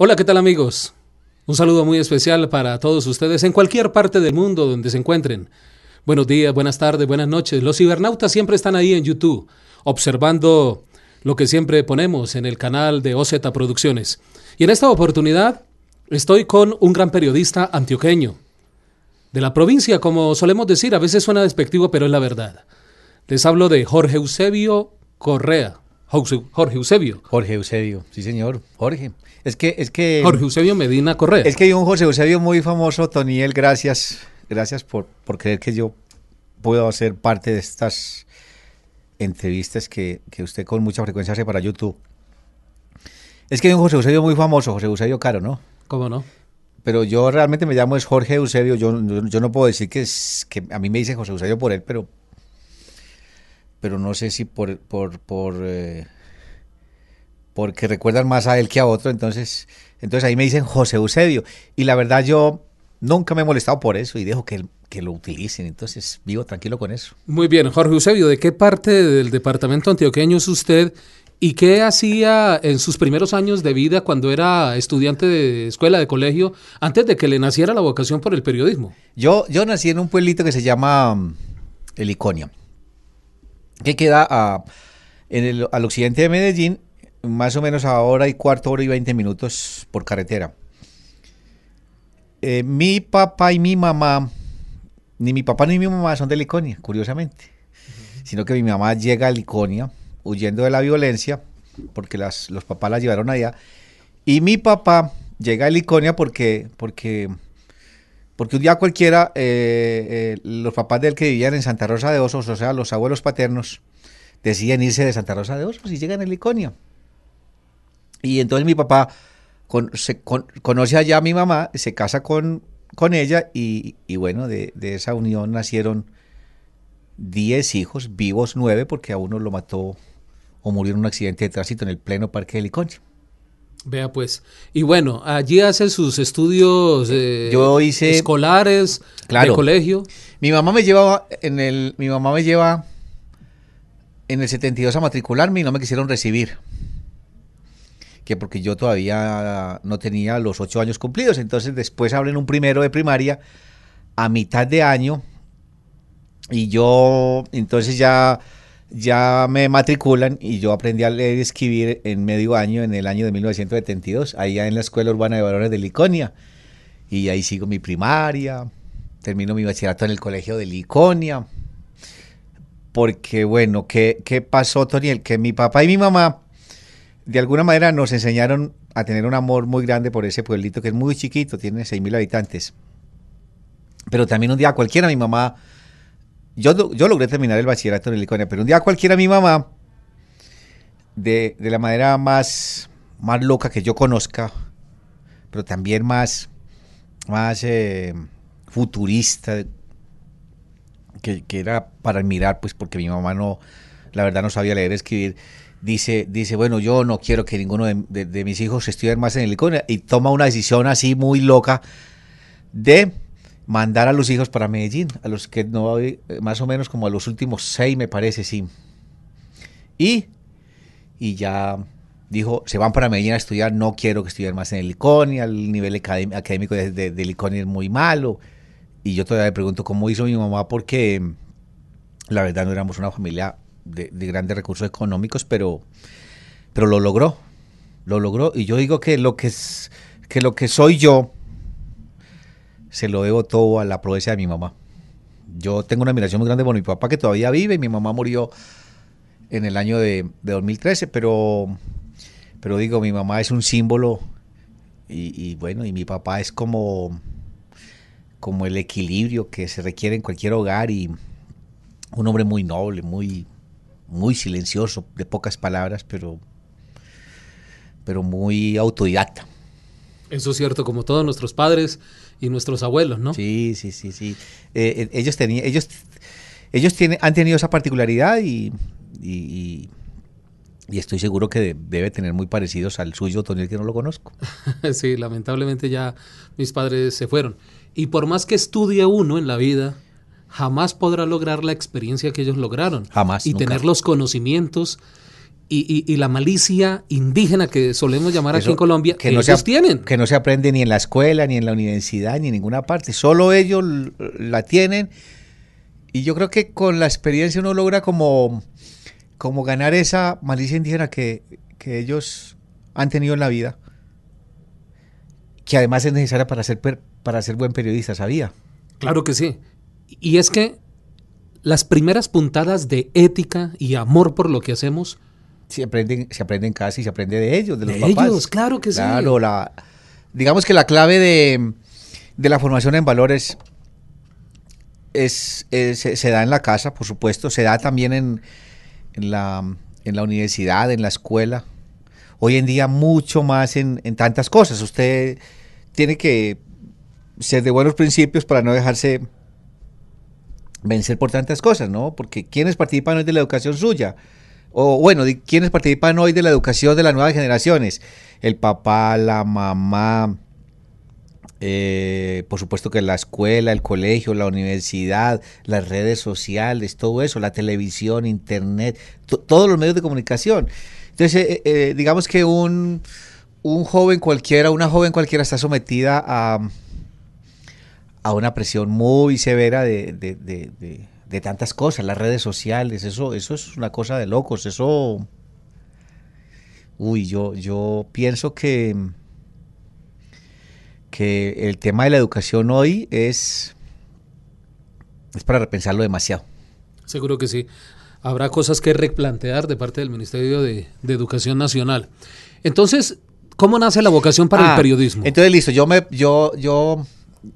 Hola, ¿qué tal amigos? Un saludo muy especial para todos ustedes en cualquier parte del mundo donde se encuentren. Buenos días, buenas tardes, buenas noches. Los cibernautas siempre están ahí en YouTube, observando lo que siempre ponemos en el canal de OZ Producciones. Y en esta oportunidad estoy con un gran periodista antioqueño, de la provincia, como solemos decir, a veces suena despectivo, pero es la verdad. Les hablo de Jorge Eusebio Correa. Jorge Eusebio. Jorge Eusebio, sí señor, Jorge. Es que, es que... Jorge Eusebio Medina Correa. Es que hay un José Eusebio muy famoso, Toniel, gracias, gracias por, por creer que yo puedo hacer parte de estas entrevistas que, que usted con mucha frecuencia hace para YouTube. Es que hay un José Eusebio muy famoso, José Eusebio Caro, ¿no? ¿Cómo no? Pero yo realmente me llamo es Jorge Eusebio, yo, yo, no puedo decir que, es, que a mí me dice José Eusebio por él, pero pero no sé si por, por, por eh, porque recuerdan más a él que a otro, entonces, entonces ahí me dicen José Eusebio, y la verdad yo nunca me he molestado por eso y dejo que, lo utilicen, entonces vivo tranquilo con eso. Muy bien, Jorge Eusebio, ¿de qué parte del departamento antioqueño es usted ¿Y qué hacía en sus primeros años de vida cuando era estudiante de escuela, de colegio, antes de que le naciera la vocación por el periodismo? Yo, yo nací en un pueblito que se llama mm, El Iconio que queda al occidente de Medellín, más o menos a hora y cuarto, hora y veinte minutos por carretera. Eh, mi papá y mi mamá, ni mi papá ni mi mamá son de Liconia, curiosamente, sino que mi mamá llega a Liconia huyendo de la violencia, porque las, los papás la llevaron allá, y mi papá llega a Liconia porque, porque porque un día cualquiera, eh, eh, los papás del que vivían en Santa Rosa de Osos, o sea, los abuelos paternos, deciden irse de Santa Rosa de Osos y llegan a Liconia. Y entonces mi papá se, conoce allá a mi mamá, se casa con, con ella y, bueno, de, esa unión nacieron 10 hijos, vivos 9, porque a uno lo mató o murió en un accidente de tránsito en el pleno parque de Liconia. Vea pues. Y bueno, allí hacen sus estudios eh, Yo hice, escolares, claro, de colegio. Mi mamá me llevaba en el mi mamá me lleva en el 72 a matricularme y no me quisieron recibir. Que porque yo todavía no tenía los ocho años cumplidos. Entonces después abren un primero de primaria a mitad de año. Y yo entonces ya ya me matriculan y yo aprendí a leer y escribir en medio año, en el año de 1972, allá en la Escuela Urbana de Valores de Liconia. Y ahí sigo mi primaria, termino mi bachillerato en el Colegio de Liconia. Porque, bueno, ¿qué, qué pasó, Toniel? Que mi papá y mi mamá, de alguna manera, nos enseñaron a tener un amor muy grande por ese pueblito que es muy chiquito, tiene 6.000 habitantes. Pero también un día cualquiera mi mamá yo, logré terminar el bachillerato en Heliconia, pero un día cualquiera mi mamá, de, la manera más, más loca que yo conozca, pero también más, más eh, futurista, que, era para admirar, pues porque mi mamá no, la verdad no sabía leer, escribir, dice, dice bueno, yo no quiero que ninguno de, mis hijos estudien más en el y toma una decisión así muy loca de mandar a los hijos para Medellín, a los que no, eh, más o menos como a los últimos seis, me parece, sí. Y, y ya dijo, se van para Medellín a estudiar, no quiero que estudien más en el Iconi, el nivel académico de, de, es muy malo. Y yo todavía le pregunto cómo hizo mi mamá, porque la verdad no éramos una familia de, grandes recursos económicos, pero, pero lo logró, lo logró. Y yo digo que lo que, es, que, lo que soy yo se lo debo todo a la proeza de mi mamá. Yo tengo una admiración muy grande por mi papá que todavía vive mi mamá murió en el año de, 2013, pero, pero digo, mi mamá es un símbolo y, y, bueno, y mi papá es como, como el equilibrio que se requiere en cualquier hogar y un hombre muy noble, muy, muy silencioso, de pocas palabras, pero, pero muy autodidacta. Eso es cierto, como todos nuestros padres, y nuestros abuelos, ¿no? Sí, sí, sí, sí. Eh, eh, ellos tenían, ellos, ellos tienen, han tenido esa particularidad y, y, estoy seguro que debe tener muy parecidos al suyo, Tony, que no lo conozco. sí, lamentablemente ya mis padres se fueron. Y por más que estudie uno en la vida, jamás podrá lograr la experiencia que ellos lograron. Jamás. Y tener los conocimientos y, la malicia indígena que solemos llamar aquí en Colombia, que no se, tienen. Que no se aprende ni en la escuela, ni en la universidad, ni en ninguna parte. Solo ellos la tienen. Y yo creo que con la experiencia uno logra como, como ganar esa malicia indígena que, ellos han tenido en la vida. Que además es necesaria para ser, para ser buen periodista, ¿sabía? Claro que sí. Y es que las primeras puntadas de ética y amor por lo que hacemos se aprende se casa y se aprende de ellos, de los de ellos, claro que sí. la, digamos que la clave de, la formación en valores es, se da en la casa, por supuesto, se da también en, la, universidad, en la escuela. Hoy en día mucho más en, tantas cosas. Usted tiene que ser de buenos principios para no dejarse vencer por tantas cosas, ¿no? Porque quienes participan es de la educación suya, o bueno, quienes participan hoy de la educación de las nuevas generaciones. El papá, la mamá, eh, por supuesto que la escuela, el colegio, la universidad, las redes sociales, todo eso, la televisión, internet, todos los medios de comunicación. Entonces, eh, eh, digamos que un, un joven cualquiera, una joven cualquiera está sometida a, a una presión muy severa de, de de tantas cosas, las redes sociales, eso, eso es una cosa de locos, eso... Uy, yo, yo pienso que, que el tema de la educación hoy es, es para repensarlo demasiado. Seguro que sí. Habrá cosas que replantear de parte del Ministerio de, Educación Nacional. Entonces, ¿cómo nace la vocación para el ah, periodismo? Entonces, listo, yo me, yo, yo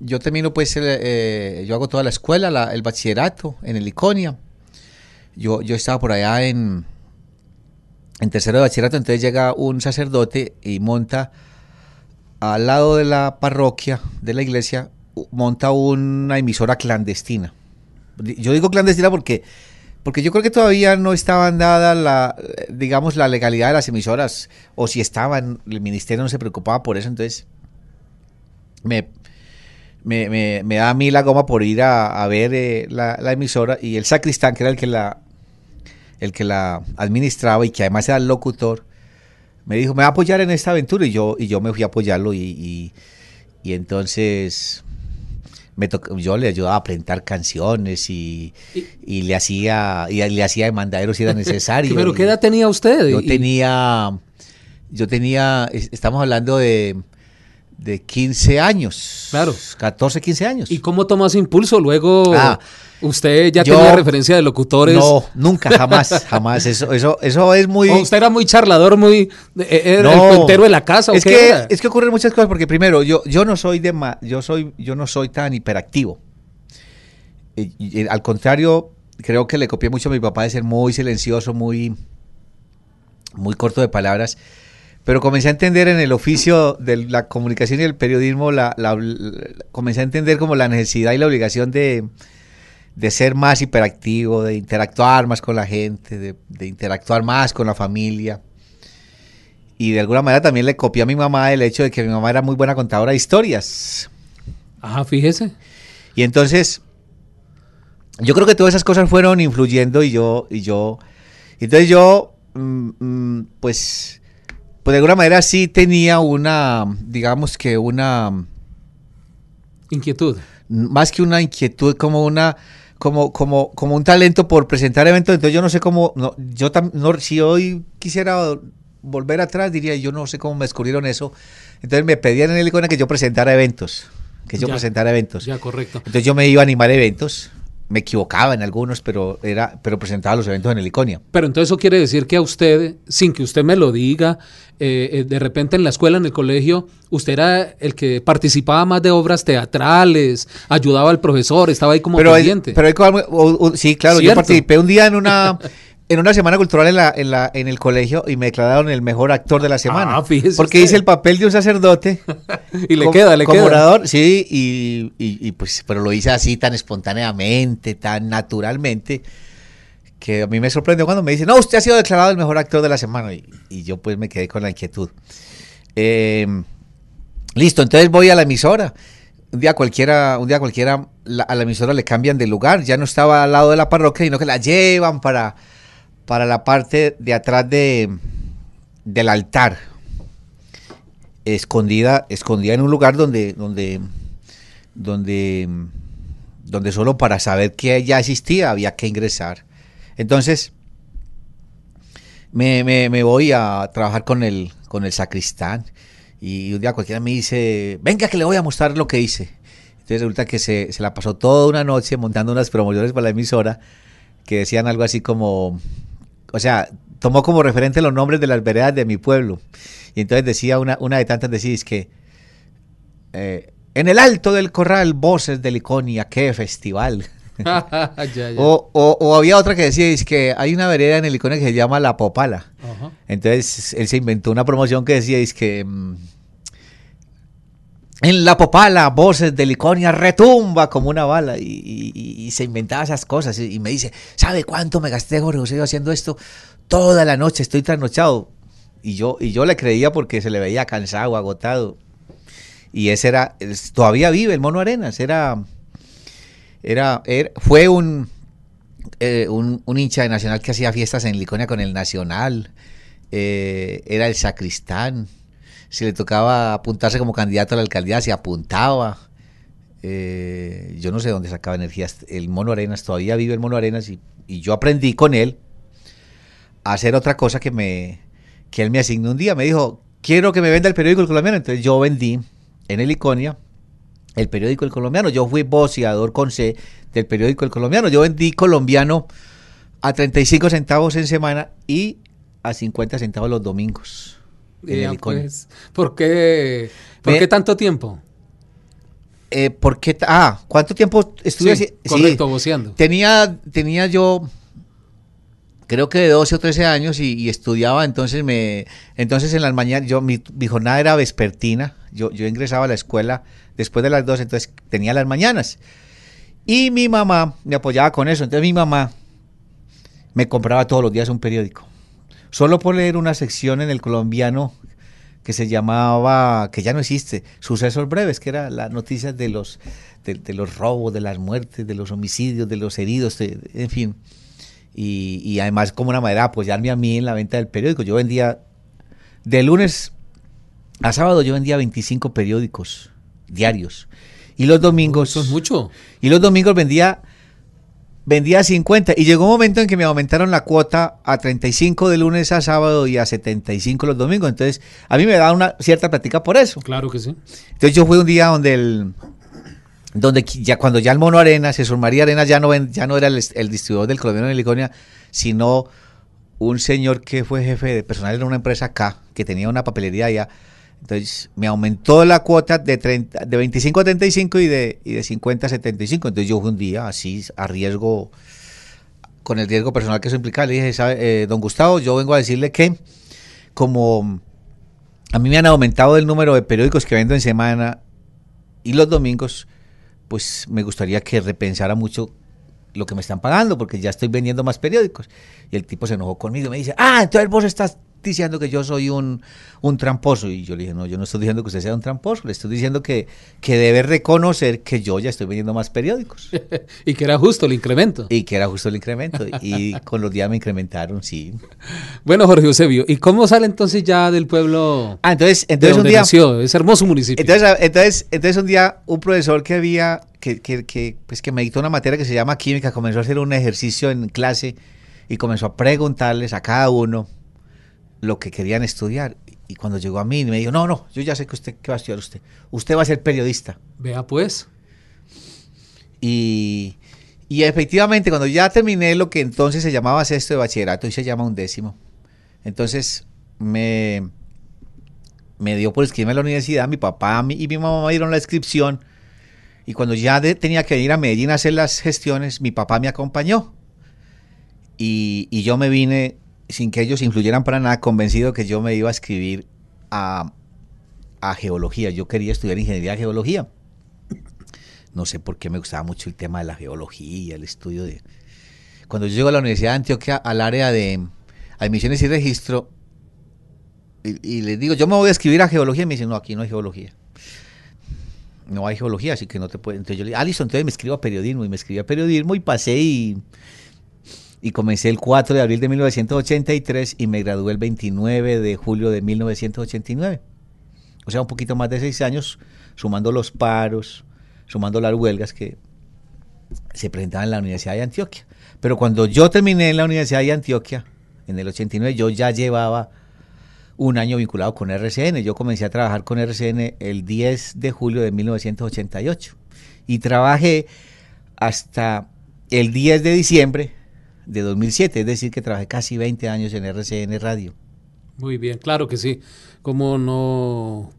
yo termino pues, eh, yo hago toda la escuela, el bachillerato en el Iconia. Yo, yo estaba por allá en, en tercero de bachillerato, entonces llega un sacerdote y monta al lado de la parroquia, de la iglesia, monta una emisora clandestina. Yo digo clandestina porque, porque yo creo que todavía no estaba dada la, digamos, la legalidad de las emisoras, o si estaban, el ministerio no se preocupaba por eso, entonces me, me, me, da a mí la goma por ir a, ver eh, la, emisora y el sacristán, que era el que la, el que la administraba y que además era el locutor, me dijo, me va a apoyar en esta aventura y yo, y yo me fui a apoyarlo y, entonces me yo le ayudaba a aprender canciones y, le hacía y le hacía de si era necesario. ¿Pero qué edad tenía usted? Yo tenía, yo tenía, estamos hablando de de 15 años. Claro. 14, 15 años. ¿Y cómo tomas impulso? Luego ah, usted ya tenía referencia de locutores. No, nunca, jamás, jamás. Eso, eso, eso es muy. usted era muy charlador, muy eh, eh, era no, el puntero de la casa. es que es que ocurren muchas cosas porque primero yo yo no soy de yo soy yo no soy tan hiperactivo. Eh, al contrario, creo que le copié mucho a mi papá de ser muy silencioso, muy muy corto de palabras pero comencé a entender en el oficio de la comunicación y el periodismo, la, comencé a entender como la necesidad y la obligación de, ser más hiperactivo, de interactuar más con la gente, de, interactuar más con la familia. Y de alguna manera también le copié a mi mamá el hecho de que mi mamá era muy buena contadora de historias. Ajá, fíjese. Y entonces, yo creo que todas esas cosas fueron influyendo y yo, y yo, entonces yo, mm, mm, pues pues, de alguna manera sí tenía una, digamos que una... Inquietud. Más que una inquietud, como una... Como, como, como un talento por presentar eventos, entonces yo no sé cómo, no, yo no, si hoy quisiera volver atrás diría, yo no sé cómo me descubrieron eso, entonces me pedían en el icono que yo presentara eventos, que yo presentara eventos. Ya, correcto. Entonces yo me iba a animar eventos, me equivocaba en algunos, pero, era, pero presentaba los eventos en Heliconia. Pero entonces eso quiere decir que a usted, sin que usted me lo diga, eh, eh, de repente en la escuela, en el colegio, usted era el que participaba más de obras teatrales, ayudaba al profesor, estaba ahí como pero pendiente. pero sí, claro, yo participé un día en una... en una semana cultural en, la, en, el colegio y me declararon el mejor actor de la semana. Ah, fíjese porque hice el papel de un sacerdote. y le queda, le queda. Orador, sí, y, pues, pero lo hice así tan espontáneamente, tan naturalmente, que a mí me sorprendió cuando me dicen, no, usted ha sido declarado el mejor actor de la semana. Y, yo pues me quedé con la inquietud. Em, listo, entonces voy a la emisora. Un día cualquiera, un día cualquiera a la emisora le cambian de lugar, ya no estaba al lado de la parroquia, sino que la llevan para para la parte de atrás de, del altar, escondida, escondida en un lugar donde, donde, donde, donde solo para saber que ya existía había que ingresar. Entonces, me, voy a trabajar con el, con el sacristán y un día cualquiera me dice, venga que le voy a mostrar lo que hice. Entonces resulta que se, se la pasó toda una noche montando unas promociones para la emisora que decían algo así como o sea, tomó como referente los nombres de las veredas de mi pueblo. Y entonces decía una, una de tantas, decís que eh, en el alto del corral, voces de Liconia, qué festival. O, había otra que decía, que hay una vereda en el Liconia que se llama La Popala. Entonces él se inventó una promoción que decía, que... Mm, en la popala, voces de Liconia retumba como una bala y, se inventaba esas cosas. Y, me dice, ¿sabe cuánto me gasté, Jorge José, haciendo esto? Toda la noche estoy trasnochado. Y yo, y yo le creía porque se le veía cansado, agotado. Y ese era, todavía vive el Mono Arenas, era, era, er, fue eh, un, un, hincha de Nacional que hacía fiestas en Liconia con el Nacional, eh, era el sacristán, si le tocaba apuntarse como candidato a la alcaldía, se apuntaba. Eh, yo no sé dónde sacaba energías. El Mono Arenas, todavía vive el Mono Arenas y, yo aprendí con él a hacer otra cosa que, me, que él me asignó un día. Me dijo, quiero que me venda el periódico El Colombiano. Entonces yo vendí en el Iconia el periódico El Colombiano. Yo fui voceador con C del periódico El Colombiano. Yo vendí Colombiano a 35 centavos en semana y a 50 centavos los domingos. Pues, ¿por qué, tanto tiempo? Eh, ¿Por qué? Ah, ¿cuánto tiempo estuve? Sí, correcto, voceando. Tenía, tenía yo, creo que de 12 o 13 años y, estudiaba, entonces me, entonces en las mañanas, yo, mi, mi, jornada era vespertina, yo, yo ingresaba a la escuela después de las 12, entonces tenía las mañanas. Y mi mamá me apoyaba con eso, entonces mi mamá me compraba todos los días un periódico. Solo por leer una sección en el colombiano que se llamaba, que ya no existe, Sucesos Breves, que era las noticias de los, de, los robos, de las muertes, de los homicidios, de los heridos, en fin. Y, y, además como una manera de apoyarme a mí en la venta del periódico. Yo vendía, de lunes a sábado yo vendía 25 periódicos diarios. Y los domingos... Eso mucho. Y los domingos vendía vendía 50 y llegó un momento en que me aumentaron la cuota a 35 de lunes a sábado y a 75 los domingos. Entonces, a mí me da una cierta plática por eso. Claro que sí. Entonces, yo fui un día donde el donde ya cuando ya el Mono Arena, se María Arena ya no ya no era el, distribuidor del colombiano de Liconia, sino un señor que fue jefe de personal en una empresa acá, que tenía una papelería allá entonces me aumentó la cuota de, de 25 a 35 y de, 50 a 75. Entonces yo un día así a riesgo, con el riesgo personal que eso implica, le dije, ¿sabe, eh, don Gustavo, yo vengo a decirle que como a mí me han aumentado el número de periódicos que vendo en semana y los domingos, pues me gustaría que repensara mucho lo que me están pagando, porque ya estoy vendiendo más periódicos. Y el tipo se enojó conmigo y me dice, ah, entonces vos estás diciendo que yo soy un, tramposo. Y yo le dije, no, yo no estoy diciendo que usted sea un tramposo, le estoy diciendo que, que debe reconocer que yo ya estoy vendiendo más periódicos. y que era justo el incremento. Y que era justo el incremento. y con los días me incrementaron, sí. Bueno, Jorge Eusebio, ¿y cómo sale entonces ya del pueblo? Ah, entonces, entonces un día... es hermoso municipio. Entonces, ah, entonces, entonces un día un profesor que había, que, que, pues, una materia que se llama química, comenzó a hacer un ejercicio en clase y comenzó a preguntarles a cada uno lo que querían estudiar. Y cuando llegó a mí me dijo, no, no, yo ya sé que usted qué va a estudiar usted. Usted va a ser periodista. Vea pues. Y, efectivamente, cuando ya terminé lo que entonces se llamaba sexto de bachillerato y se llama undécimo, entonces me, me dio por escribirme a la universidad. Mi papá y mi mamá me dieron la inscripción. Y cuando ya tenía que venir a Medellín a hacer las gestiones, mi papá me acompañó. Y, y yo me vine sin que ellos influyeran para nada, convencido que yo me iba a escribir a, geología. Yo quería estudiar ingeniería de geología. No sé por qué me gustaba mucho el tema de la geología, el estudio de... Cuando yo llego a la Universidad de Antioquia, al área de admisiones y registro, y, les digo, yo me voy a escribir a geología, y me dicen, no, aquí no hay geología no hay geología, así que no te puedo Entonces yo le digo, Alison, entonces me escribo a periodismo y me escribí a periodismo y pasé y y comencé el 4 de abril de 1983 y me gradué el 29 de julio de 1989. O sea, un poquito más de seis años, sumando los paros, sumando las huelgas que se presentaban en la Universidad de Antioquia. Pero cuando yo terminé en la Universidad de Antioquia, en el 89, yo ya llevaba un año vinculado con RCN. Yo comencé a trabajar con RCN el 10 de julio de 1988 y trabajé hasta el 10 de diciembre de 2007, es decir, que trabajé casi 20 años en RCN Radio. Muy bien, claro que sí. ¿Cómo no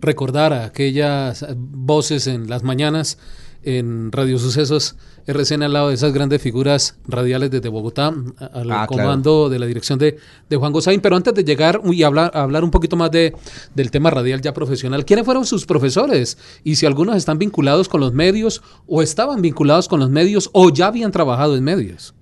recordar aquellas voces en las mañanas en Radio Sucesos, RCN al lado de esas grandes figuras radiales desde Bogotá, al ah, comando de la dirección de, Juan Gosain. Pero antes de llegar y hablar, hablar un poquito más de, del tema radial ya profesional, ¿quiénes fueron sus profesores? Y si algunos están vinculados con los medios o estaban vinculados con los medios o ya habían trabajado en medios.